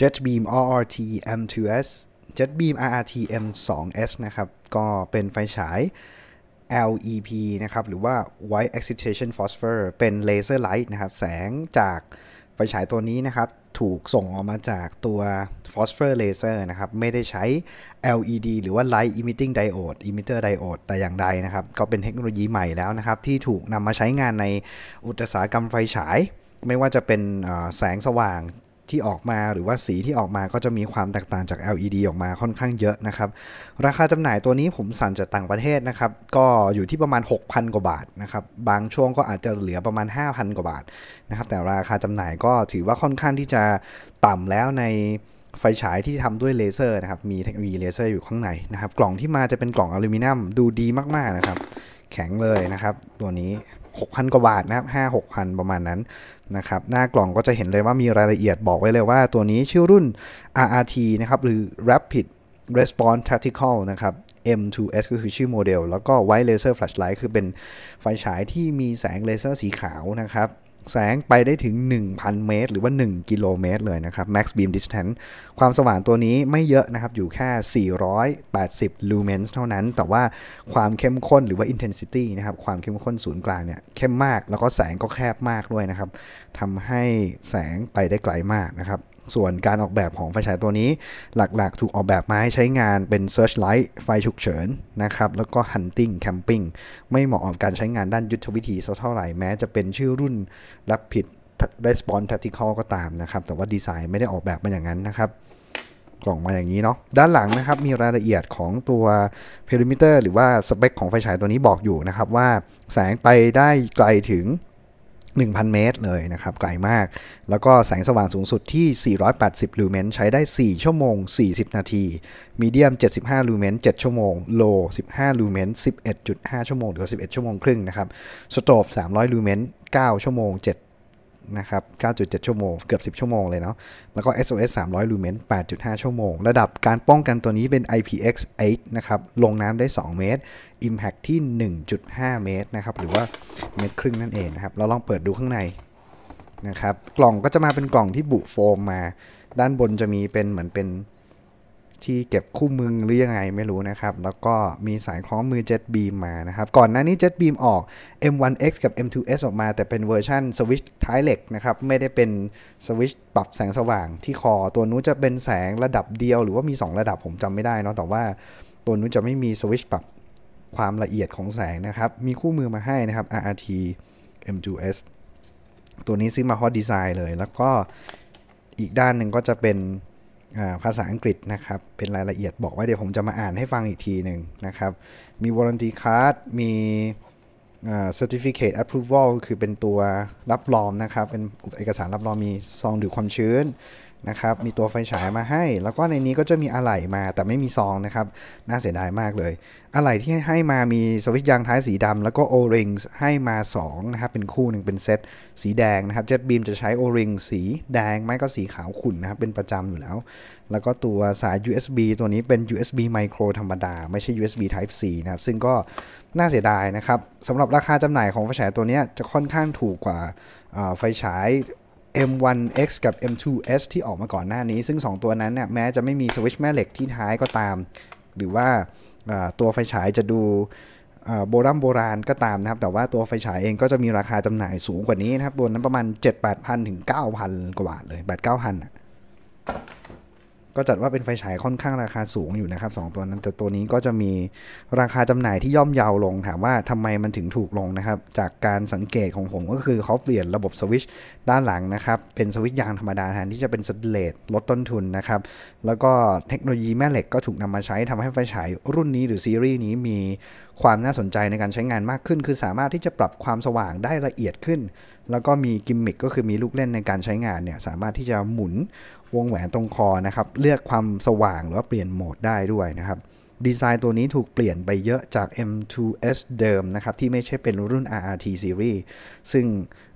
JetBeam RRT M2S JetBeam RRT M2S นะครับ ก็เป็นไฟฉาย LEP นะครับ หรือว่า White Excitation Phosphor เป็นเลเซอร์ไลท์นะครับ แสงจากไฟฉายตัวนี้นะครับ ถูกส่งออกมาจากตัวฟอสเฟอร์เลเซอร์นะครับ ไม่ได้ใช้ LED หรือว่า Light Emitting Diode Emitter Diode แต่อย่างใดนะครับ ก็เป็นเทคโนโลยีใหม่แล้วนะครับ ที่ถูกนำมาใช้งานในอุตสาหกรรมไฟฉาย ไม่ว่าจะเป็นแสงสว่างที่ออกมาหรือว่าสีที่ออกมาก็จะมีความแตกต่างจาก LED ออกมาค่อนข้างเยอะนะครับราคาจำหน่ายตัวนี้ ผมสั่งจากต่างประเทศนะครับก็อยู่ที่ประมาณ6,000กว่าบาทนะครับบางช่วงก็อาจจะเหลือประมาณ 5,000กว่าบาทนะครับแต่ราคาจำหน่ายก็ถือว่าค่อนข้างที่จะต่ำแล้วในไฟฉายที่ทำด้วยเลเซอร์นะครับมีเทคโนโลยีเลเซอร์อยู่ข้างในนะครับ กล่องที่มาจะเป็นกล่องอลูมิเนียมดูดีมากๆนะครับแข็งเลยนะครับ ตัวนี้หกพันกว่าบาทนะครับห้าหกพันประมาณนั้นนะครับ หน้ากล่องก็จะเห็นเลยว่ามีรายละเอียดบอกไว้เลยว่าตัวนี้ชื่อรุ่น RRT นะครับ หรือ Rapid Response Tactical นะครับ M2S ก็คือชื่อโมเดล แล้วก็ White Laser Flashlight คือเป็นไฟฉายที่มีแสงเลเซอร์สีขาวนะครับแสงไปได้ถึง 1,000 เมตร หรือว่า 1 กิโลเมตรเลยนะครับ max beam distance ความสว่างตัวนี้ไม่เยอะนะครับอยู่แค่ 480ูเมนส์เท่านั้นแต่ว่าความเข้มข้นหรือว่า intensity นะครับ ความเข้มข้นศูนย์กลางเนี่ย เข้มมากแล้วก็แสงก็แคบมากด้วยนะครับทำให้แสงไปได้ไกลมากนะครับส่วนการออกแบบของไฟฉายตัวนี้หลักๆ ถูกออกแบบมาให้ใช้งานเป็น Searchlight ไฟฉุกเฉินนะครับ แล้วก็ Hunting Camping ไม่เหมาะกับการใช้งานด้านยุทธวิธีสักเท่าไหร่แม้จะเป็นชื่อรุ่นรับผิด Response Tactical ก็ตามนะครับ แต่ว่าดีไซน์ไม่ได้ออกแบบมาอย่างนั้นนะครับ กล่องมาอย่างนี้เนาะด้านหลังนะครับมีรายละเอียดของตัวเพริมิเตอร์หรือว่าสเปคของไฟฉายตัวนี้บอกอยู่นะครับ ว่าแสงไปได้ไกลถึง1,000 เมตรเลยนะครับ ไกลมาก แล้วก็แสงสว่างสูงสุดที่ 480ลูเมนใช้ได้ 4 ชั่วโมง 40 นาที มีเดียม 75ลูเมน7ชั่วโมง โล15ลูเมน11.5 ชั่วโมง หรือ 11 ชั่วโมงครึ่งนะครับ สโตบ300ลูเมน9ชั่วโมง 7นะครับ 9.7 ชั่วโมง เกือบ 10 ชั่วโมง เลยเนาะ แล้วก็ SOS 300 ลูเมน 8.5 ชั่วโมง ระดับการป้องกันตัวนี้เป็น IPX8 นะครับ ลงน้ำได้ 2 เมตร Impact ที่ 1.5 เมตร นะครับ หรือว่าเมตรครึ่งนั่นเองนะครับ เราลองเปิดดูข้างในนะครับ กล่องก็จะมาเป็นกล่องที่บุโฟมมา ด้านบนจะมีเป็นเหมือนเป็นที่เก็บคู่มือหรือยังไงไม่รู้นะครับ แล้วก็มีสายคล้องมือ JetBeam มานะครับ ก่อนหน้านี้ JetBeam ออก M1X กับ M2S ออกมา แต่เป็นเวอร์ชันสวิชท้ายเหล็กนะครับ ไม่ได้เป็นสวิชปรับแสงสว่างที่คอ ตัวนู้นจะเป็นแสงระดับเดียว หรือว่ามี 2 ระดับผมจำไม่ได้เนาะแต่ว่า ตัวนู้นจะไม่มีสวิชปรับความละเอียดของแสงนะครับ มีคู่มือมาให้นะครับ RRT M2S ตัวนี้ซื้อมาฮอตดีไซน์เลย แล้วก็อีกด้านหนึ่งก็จะเป็นภาษาอังกฤษนะครับ เป็นรายละเอียดบอกไว้เดี๋ยวผมจะมาอ่านให้ฟังอีกทีหนึ่งนะครับ มี warranty card มี certificate approval คือเป็นตัวรับรองนะครับ เป็นเอกสารรับรองมีซองดูความชื้นนะครับ มีตัวไฟฉายมาให้ แล้วก็ในนี้ก็จะมีอะไหล่มา แต่ไม่มีซองนะครับ น่าเสียดายมากเลย อะไหล่ที่ให้มามีสวิตช์ยางท้ายสีดำ แล้วก็โอริงส์ให้มา2นะครับ เป็นคู่หนึ่งเป็นเซตสีแดงนะครับเจ็ตบีมจะใช้โอริงสีแดง ไม่ก็สีขาวขุ่นนะครับ เป็นประจำอยู่แล้ว แล้วก็ตัวสาย USB ตัวนี้เป็น USB micro ธรรมดา ไม่ใช่ USB Type C นะครับ ซึ่งก็น่าเสียดายนะครับสำหรับราคาจำหน่ายของไฟฉายตัวนี้จะค่อนข้างถูกกว่าไฟฉาย M1X กับ M2S ที่ออกมาก่อนหน้านี้ ซึ่ง 2 ตัวนั้นเนี่ยแม้จะไม่มีสวิชแม่เหล็กที่ท้ายก็ตาม หรือว่าตัวไฟฉายจะดูโบราณโบราณก็ตามนะครับ แต่ว่าตัวไฟฉายเองก็จะมีราคาจำหน่ายสูงกว่านี้นะครับตัวนั้นประมาณ7 8 0 0 0ถึง9,000กว่าบาทเลย8 9 0 0 0ก็จัดว่าเป็นไฟฉายค่อนข้างราคาสูงอยู่นะครับ 2 ตัวนั้นแต่ตัวนี้ก็จะมีราคาจำหน่ายที่ย่อมเยาวลง ถามว่าทำไมมันถึงถูกลงนะครับ จากการสังเกตของผมก็คือเขาเปลี่ยนระบบสวิชด้านหลังนะครับ เป็นสวิชยางธรรมดาแทนที่จะเป็นสเตเลสลดต้นทุนนะครับ แล้วก็เทคโนโลยีแม่เหล็กก็ถูกนำมาใช้ทำให้ไฟฉายรุ่นนี้ หรือซีรีส์นี้มีความน่าสนใจในการใช้งานมากขึ้น คือสามารถที่จะปรับความสว่างได้ละเอียดขึ้น แล้วก็มีกิมมิคก็คือมีลูกเล่นในการใช้งานเนี่ยสามารถที่จะหมุนวงแหวนตรงคอนะครับ เลือกความสว่างหรือว่าเปลี่ยนโหมดได้ด้วยนะครับ ดีไซน์ตัวนี้ถูกเปลี่ยนไปเยอะจาก M2S เดิมนะครับที่ไม่ใช่เป็นรุ่น RRT Series ซึ่ง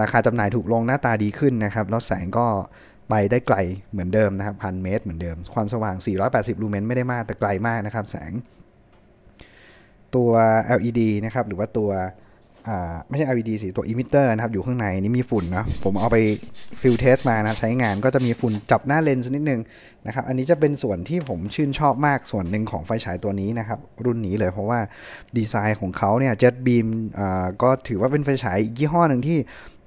ราคาจำหน่ายถูกลงหน้าตาดีขึ้นนะครับ แล้วแสงก็ไปได้ไกลเหมือนเดิมนะครับพันเมตรเหมือนเดิม ความสว่าง 480 ลูเมนไม่ได้มากแต่ไกลมากนะครับ แสงตัว LED นะครับหรือว่าตัวไม่ใช่ RVD สีตัวอิมิเตอร์นะครับอยู่ข้างในนี่มีฝุ่นเนาะผมเอาไปฟิลเทสมานะใช้งานก็จะมีฝุ่นจับหน้าเลนส์นิดนึงนะครับอันนี้จะเป็นส่วนที่ผมชื่นชอบมากส่วนหนึ่งของไฟฉายตัวนี้นะครับ รุ่นนี้เลยเพราะว่าดีไซน์ของเขาเนี่ยเจ็ b บีมก็ถือว่าเป็นไฟฉายยี่ห้อหนึ่งที่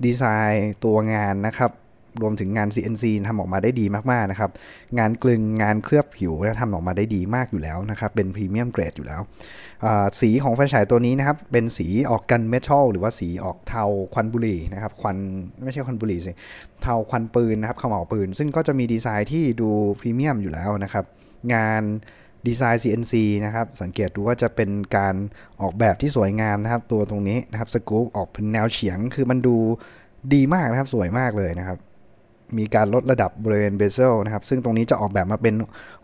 ดีไซน์ตัวงานนะครับรวมถึงงาน CNC ทำออกมาได้ดีมากๆนะครับ งานกลึงงานเคลือบผิวทำออกมาได้ดีมากอยู่แล้วนะครับ เป็นพรีเมียมเกรดอยู่แล้วสีของไฟฉายตัวนี้นะครับ เป็นสีออกกันเมทัลหรือว่าสีออกเทาควันบุหรี่นะครับควันไม่ใช่ควันบุหรี่สิเทาควันปืนนะครับขม่าปืน ซึ่งก็จะมีดีไซน์ที่ดูพรีเมียมอยู่แล้วนะครับงานดีไซน์ CNC นะครับ สังเกตดูว่าจะเป็นการออกแบบที่สวยงามนะครับ ตัวตรงนี้นะครับสกู๊ปออกเป็นแนวเฉียง คือมันดูดีมากนะครับสวยมากเลยนะครับมีการลดระดับบริเวณเบเซลนะครับ ซึ่งตรงนี้จะออกแบบมาเป็น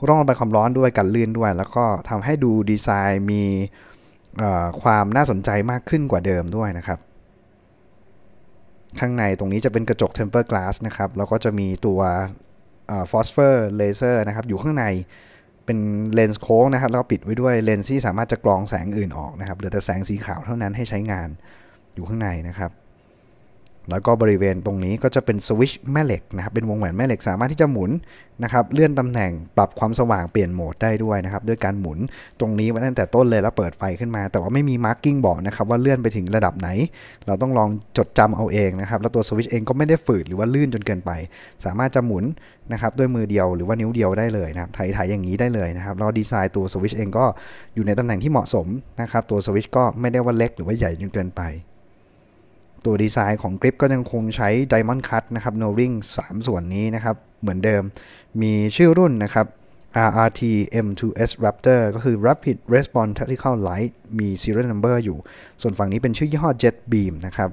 ร่องระบายความร้อนด้วยกันลื่นด้วย แล้วก็ทำให้ดูดีไซน์มีความน่าสนใจมากขึ้นกว่าเดิมด้วยนะครับ ข้างในตรงนี้จะเป็นกระจกเทมเปอร์กลาสนะครับแล้วก็จะมีตัวฟอสเฟอร์เลเซอร์นะครับอยู่ข้างในเป็นเลนส์โค้งนะครับแล้วปิดไว้ด้วยเลนส์ที่สามารถจะกรองแสงอื่นออกนะครับเหลือแต่แสงสีขาวเท่านั้นให้ใช้งานอยู่ข้างในนะครับแล้วก็บริเวณตรงนี้ก็จะเป็นสวิชแม่เหล็กนะครับ เป็นวงแหวนแม่เหล็กสามารถที่จะหมุนนะครับ เลื่อนตำแหน่งปรับความสว่างเปลี่ยนโหมดได้ด้วยนะครับด้วยการหมุนตรงนี้มาตั้งแต่ต้นเลยแล้วเปิดไฟขึ้นมา แต่ว่าไม่มีมาร์กกิ้งบอกนะครับว่าเลื่อนไปถึงระดับไหน เราต้องลองจดจำเอาเองนะครับ แล้วตัวสวิชเองก็ไม่ได้ฝืดหรือว่าลื่นจนเกินไป สามารถจะหมุนนะครับด้วยมือเดียวหรือว่านิ้วเดียวได้เลยนะครับถ่ายๆอย่างนี้ได้เลยนะครับเราดีไซน์ตัวสวิชเองก็อยู่ในตำแหน่งที่เหมาะสมนะครับ ตัวสวิชก็ไม่ได้ว่าเล็ก หรือว่าใหญ่จนเกินไปตัวดีไซน์ของกริปก็ยังคงใช้ Diamond Cut นะครับ No Ring 3 ส่วนนี้นะครับเหมือนเดิมมีชื่อรุ่นนะครับ RRT M2S Raptor ก็คือ Rapid Response Tactical Light มี serial number อยู่ ส่วนฝั่งนี้เป็นชื่อยี่ห้อ Jet Beam นะครับ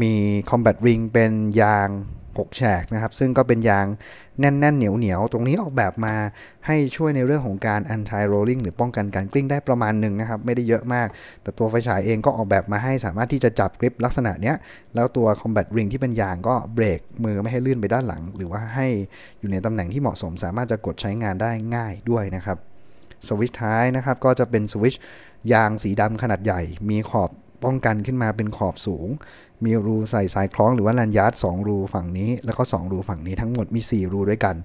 มี Combat Ring เป็นยาง6แฉกนะครับซึ่งก็เป็นยางแน่นๆเหนียวเหนียวตรงนี้ออกแบบมาให้ช่วยในเรื่องของการ anti rolling หรือป้องกันการกลิ้งได้ประมาณหนึ่งนะครับ ไม่ได้เยอะมาก แต่ตัวไฟฉายเองก็ออกแบบมาให้สามารถที่จะจับกริปลักษณะเนี้ย แล้วตัว combat ring ที่เป็นยางก็เบรกมือไม่ให้ลื่นไปด้านหลัง หรือว่าให้อยู่ในตำแหน่งที่เหมาะสมสามารถจะกดใช้งานได้ง่ายด้วยนะครับสวิชท้ายนะครับก็จะเป็นสวิชยางสีดำขนาดใหญ่มีขอบป้องกันขึ้นมาเป็นขอบสูง มีรูใส่สายคล้องหรือว่าลันยาร์ด2 รูฝั่งนี้ แล้วก็ 2 รูฝั่งนี้ทั้งหมดมี 4 รูด้วยกัน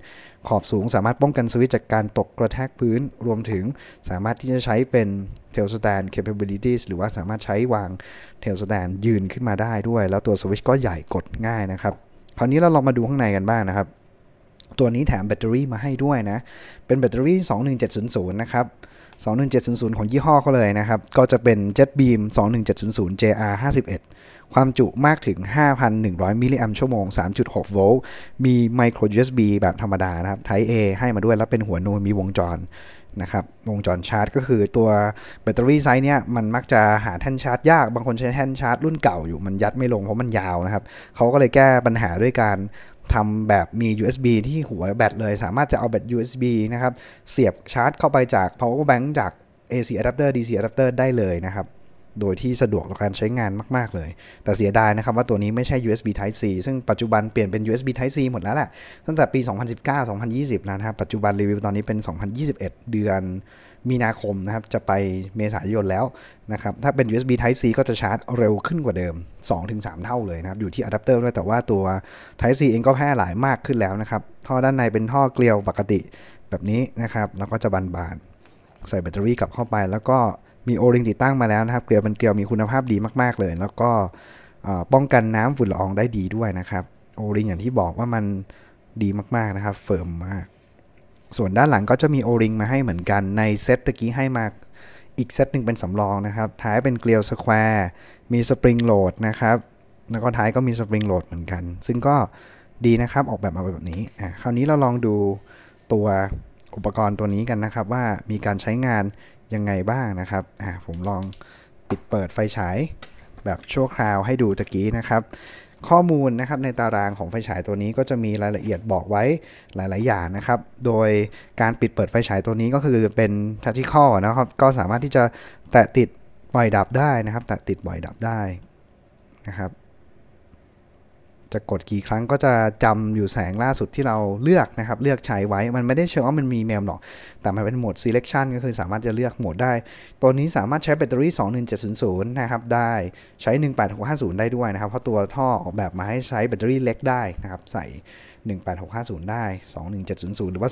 ขอบสูงสามารถป้องกันสวิตช์จากการตกกระแทกพื้นรวมถึงสามารถที่จะใช้เป็นเทลสแตน n d capabilities หรือว่าสามารถใช้วางเทลสแตนยืนขึ้นมาได้ด้วย แล้วตัวสวิตช์ก็ใหญ่กดง่ายนะครับคราวนี้เราลองมาดูข้างในกันบ้างนะครับ ตัวนี้แถมแบตเตอรี่มาให้ด้วยนะ เป็นแบตเตอรี่21700 นะครับ21700ของยี่ห้อเขาเลยนะครับ ก็จะเป็น JetBeam 21700 JR 51ความจุมากถึง 5,100มิลลิแอมชั่วโมง3.6โวลต์ มีไมโคร USB แบบธรรมดานะครับ Type A ให้มาด้วยแล้วเป็นหัวนูนมีวงจรนะครับ วงจรชาร์จก็คือตัวแบตเตอรี่ไซส์เนี่ยมันมักจะหาแท่นชาร์จยาก บางคนใช้แท่นชาร์จรุ่นเก่าอยู่ มันยัดไม่ลงเพราะมันยาวนะครับ เขาก็เลยแก้ปัญหาด้วยการทำแบบมี USB ที่หัวแบตเลย สามารถจะเอาแบต USB นะครับเสียบชาร์จเข้าไปจาก power bank จาก AC adapter DC adapter ได้เลยนะครับ โดยที่สะดวกต่อการใช้งานมาก ๆเลย แต่เสียดายนะครับว่าตัวนี้ไม่ใช่ USB Type C ซึ่งปัจจุบันเปลี่ยนเป็น USB Type C หมดแล้วแหละตั้งแต่ปี 2019 2020นะครับปัจจุบันรีวิวตอนนี้เป็น 2021 เดือนมีนาคมนะครับ จะไปเมษายนแล้วนะครับถ้าเป็น USB Type C ก็จะชาร์จเร็วขึ้นกว่าเดิม 2-3 เท่าเลยนะครับ อยู่ที่อะแดปเตอร์ด้วย แต่ว่าตัว Type C เองก็แพร่หลายมากขึ้นแล้วนะครับ ท่อด้านในเป็นท่อเกลียวปกติแบบนี้นะครับ แล้วก็จะบานๆใส่แบตเตอรี่กลับเข้าไป แล้วก็มีโอริงติดตั้งมาแล้วนะครับ เกลียวเป็นเกลียวมีคุณภาพดีมาก ๆเลย แล้วก็ป้องกันน้ำฝุ่นละอองได้ดีด้วยนะครับโอริงอย่างที่บอกว่ามันดีมากๆนะครับเฟิร์มมากส่วนด้านหลังก็จะมีโอริงมาให้เหมือนกันในเซตตะกี้ให้มาอีกเซตหนึ่งเป็นสำรองนะครับ ท้ายเป็นเกลียวสแควร์มีสปริงโหลดนะครับ แล้วก็ท้ายก็มีสปริงโหลดเหมือนกัน ซึ่งก็ดีนะครับออกแบบมาแบบนี้อ่ะคราวนี้เราลองดูตัวอุปกรณ์ตัวนี้กันนะครับ ว่ามีการใช้งานยังไงบ้างนะครับอ่ะผมลองปิดเปิดไฟฉายแบบชั่วคราว ให้ดูตะกี้นะครับข้อมูลนะครับในตารางของไฟฉายตัวนี้ก็จะมีรายละเอียดบอกไว้หลาย ๆ อย่างนะครับ โดยการปิดเปิดไฟฉายตัวนี้ก็คือเป็นทัชที่ข้อนะครับ ก็สามารถที่จะแตะติดปล่อยดับได้นะครับ แตะติดปล่อยดับได้นะครับจะกดกี่ครั้งก็จะจำอยู่แสงล่าสุดที่เราเลือกนะครับเลือกใช้ไว้มันไม่ได้เชิงว่ามันมีแมมหรอกแต่มันเป็นโหมด selection ก็คือสามารถจะเลือกโหมดได้ตัวนี้สามารถใช้แบตเตอรี่ 21700 นะครับ ได้ใช้ 18650 ได้ด้วยนะครับเพราะตัวท่อออกแบบมาให้ใช้แบตเตอรี่เล็กได้นะครับ ใส่ 18650 ได้ 21700 หรือว่า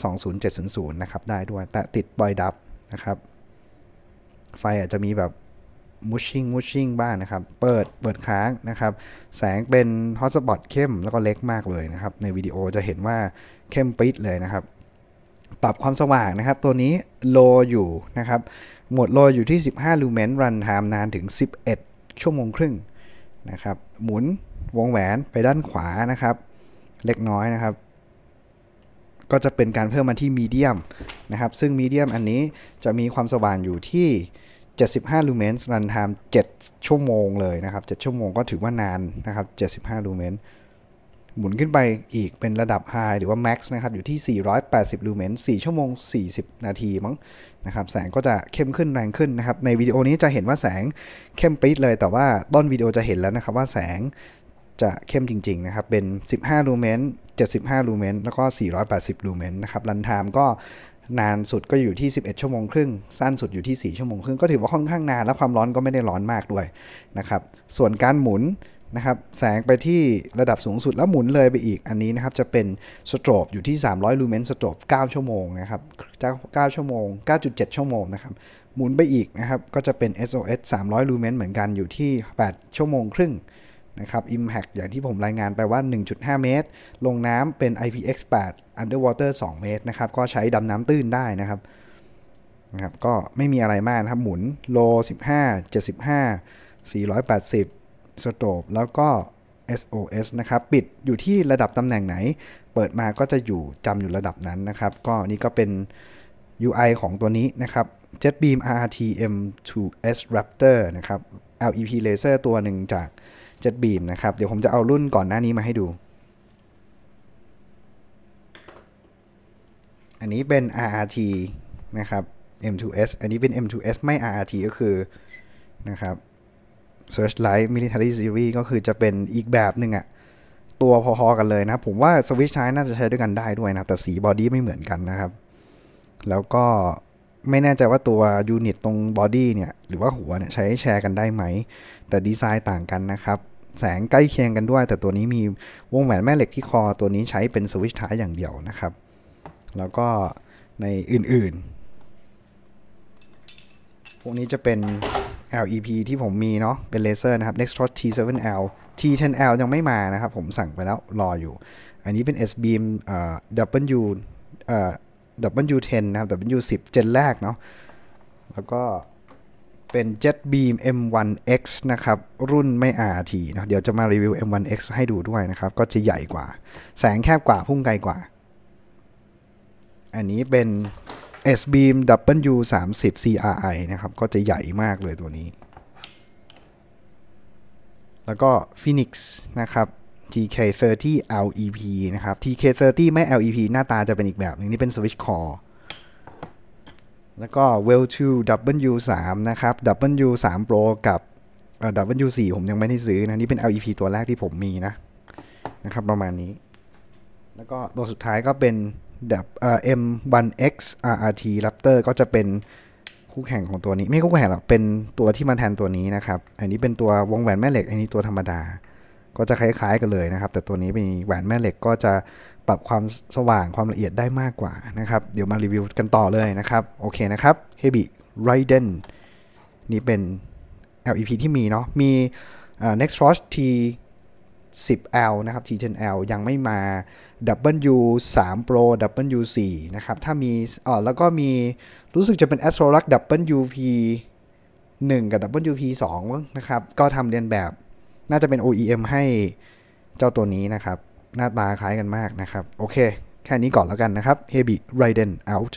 20700นะครับได้ด้วย แต่ติดบอยดับนะครับ ไฟอาจจะมีแบบมูชชิ่งมูชชิ่งบ้างนะครับ เปิดเปิดค้างนะครับ แสงเป็นฮอตสปอตเข้มแล้วก็เล็กมากเลยนะครับ ในวิดีโอจะเห็นว่าเข้มปิดเลยนะครับ ปรับความสว่างนะครับ ตัวนี้โลอยู่นะครับ หมดโลอยู่ที่ 15ลูเมนรันไทม์นานถึง 11ชั่วโมงครึ่งนะครับหมุนวงแหวนไปด้านขวานะครับ เล็กน้อยนะครับ ก็จะเป็นการเพิ่มมาที่มีเดียมนะครับ ซึ่งมีเดียมอันนี้จะมีความสว่างอยู่ที่75 ลูเมนส์รันไทม์ 7 ชั่วโมง เลยนะครับ 7 ชั่วโมงก็ถือว่านานนะครับ 75 ลูเมนส์หมุนขึ้นไปอีก เป็นระดับไฮหรือว่าแม็กซ์นะครับ อยู่ที่ 480 ลูเมนส์4ชั่วโมง 40 นาทีมั้งนะครับ แสงก็จะเข้มขึ้นแรงขึ้นนะครับ ในวิดีโอนี้จะเห็นว่าแสงเข้มปิดเลย แต่ว่าต้นวิดีโอจะเห็นแล้วนะครับว่าแสงจะเข้มจริงๆนะครับ เป็น 15 ลูเมนส์75 ลูเมนส์แล้วก็ 480 ลูเมนส์นะครับ รันไทม์ก็นานสุดก็อยู่ที่ 11ชั่วโมง ครึ่ง สั้นสุดอยู่ที่4ชั่วโมงครึ่งก็ถือว่าค่อนข้างนานและความร้อนก็ไม่ได้ร้อนมากด้วยนะครับ ส่วนการหมุนนะครับแสงไปที่ระดับสูงสุดแล้วหมุนเลยไปอีกอันนี้นะครับจะเป็นสโตรบอยู่ที่ 300 ลูเมนสโตรบ 9 ชั่วโมงนะครับ9ชั่วโมง9.7 ชั่วโมงนะครับหมุนไปอีกนะครับก็จะเป็น SOS 300ลูเมนเหมือนกันอยู่ที่ 8 ชั่วโมง ครึ่งนะครับ Impact อย่างที่ผมรายงานไปว่า 1.5 เมตร ลงน้ำเป็น IPX8 Underwater 2 เมตรนะครับก็ใช้ดำน้ำตื้นได้นะครับนะครับ ก็ไม่มีอะไรมากนะครับ หมุนโล15 75 480 สโตบแล้วก็ SOS นะครับ ปิดอยู่ที่ระดับตำแหน่งไหน เปิดมาก็จะอยู่จำอยู่ระดับนั้นนะครับก็นี่ก็เป็น UI ของตัวนี้นะครับ Jetbeam RRT M2S Raptor นะครับ LEP Laser ตัวหนึ่งจากจ beam นะครับ เดี๋ยวผมจะเอารุ่นก่อนหน้านี้มาให้ดู อันนี้เป็น RRT นะครับ M2S อันนี้เป็น M2S ไม่ RRT ก็คือนะครับ Searchlight Military Series ก็คือจะเป็นอีกแบบหนึ่งอะตัวพอ ๆ กันเลยนะผมว่าสวิชช้ายน่าจะใช้ด้วยกันได้ด้วยนะแต่สีบอดี้ไม่เหมือนกันนะครับ แล้วก็ไม่แน่ใจว่าตัวยูนิตตรงบอดี้เนี่ยหรือว่าหัวเนี่ยใช้แชร์กันได้ไหมแต่ดีไซน์ต่างกันนะครับแสงใกล้เคียงกันด้วยแต่ตัวนี้มีวงแหวนแม่เหล็กที่คอตัวนี้ใช้เป็นสวิชท้ายอย่างเดียวนะครับ แล้วก็ในอื่นๆ พวกนี้จะเป็น LEP ที่ผมมีเนาะเป็นเลเซอร์นะครับ Nextros T7L T10L ยังไม่มานะครับ ผมสั่งไปแล้วรออยู่ อันนี้เป็น S-beam เอ่อ W เอ่อ W10 นะครับ W10 เจนแรกเนาะแล้วก็เป็น JetBeam M1X นะครับ รุ่นไม่ RT เนะเดี๋ยวจะมารีวิว M1X ให้ดูด้วยนะครับ ก็จะใหญ่กว่าแสงแคบกว่าพุ่งไกลกว่า อันนี้เป็น S-Beam W30 CRI นะครับ ก็จะใหญ่มากเลยตัวนี้ แล้วก็ Phoenix นะครับ TK30 LEP นะครับ TK30 ไม่ LEP หน้าตาจะเป็นอีกแบบนึง นี่เป็น Switch Core แล้วก็ Well to W 3นะครับ W 3 Pro กับ W 4ผมยังไม่ได้ซื้อนะนี่เป็น LEP ตัวแรกที่ผมมีนะนะครับประมาณนี้แล้วก็ตัวสุดท้ายก็เป็น M1X RRT Raptor ก็จะเป็นคู่แข่งของตัวนี้ ไม่คู่แข่งหรอก เป็นตัวที่มาแทนตัวนี้นะครับอันนี้เป็นตัววงแหวนแม่เหล็กอันนี้ตัวธรรมดา ก็จะคล้ายๆกันเลยนะครับ แต่ตัวนี้เป็นแหวนแม่เหล็กก็จะปรับความสว่างความละเอียดได้มากกว่านะครับ เดี๋ยวมารีวิวกันต่อเลยนะครับ โอเคนะครับ Hebi Raiden นี่เป็น LEP ที่มีเนาะมี Nextros T 10L นะครับ T10L ยังไม่มา W 3 Pro W 4นะครับ ถ้ามีอ๋อแล้วก็มีรู้สึกจะเป็น Astrolux WP 1 กับ WP 2นะครับก็ทำเรียนแบบน่าจะเป็น OEM ให้เจ้าตัวนี้นะครับหน้าตาคล้ายกันมากนะครับ โอเค แค่นี้ก่อนแล้วกันนะครับ Hebi Raiden out